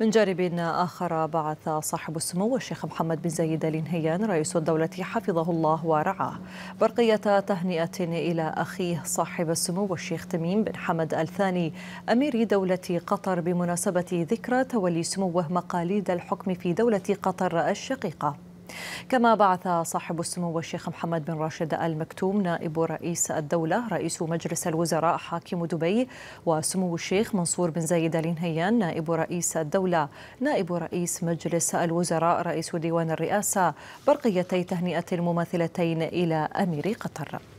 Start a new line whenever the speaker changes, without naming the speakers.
من جانب آخر بعث صاحب السمو الشيخ محمد بن زايد نهيان رئيس الدولة حفظه الله ورعاه برقية تهنئة إلى أخيه صاحب السمو الشيخ تميم بن حمد الثاني أمير دولة قطر بمناسبة ذكرى تولي سموه مقاليد الحكم في دولة قطر الشقيقة كما بعث صاحب السمو الشيخ محمد بن راشد آل مكتوم نائب رئيس الدولة رئيس مجلس الوزراء حاكم دبي وسمو الشيخ منصور بن زايد آل نهيان نائب رئيس الدولة نائب رئيس مجلس الوزراء رئيس ديوان الرئاسة برقيتي تهنئة الممثلتين إلى أمير قطر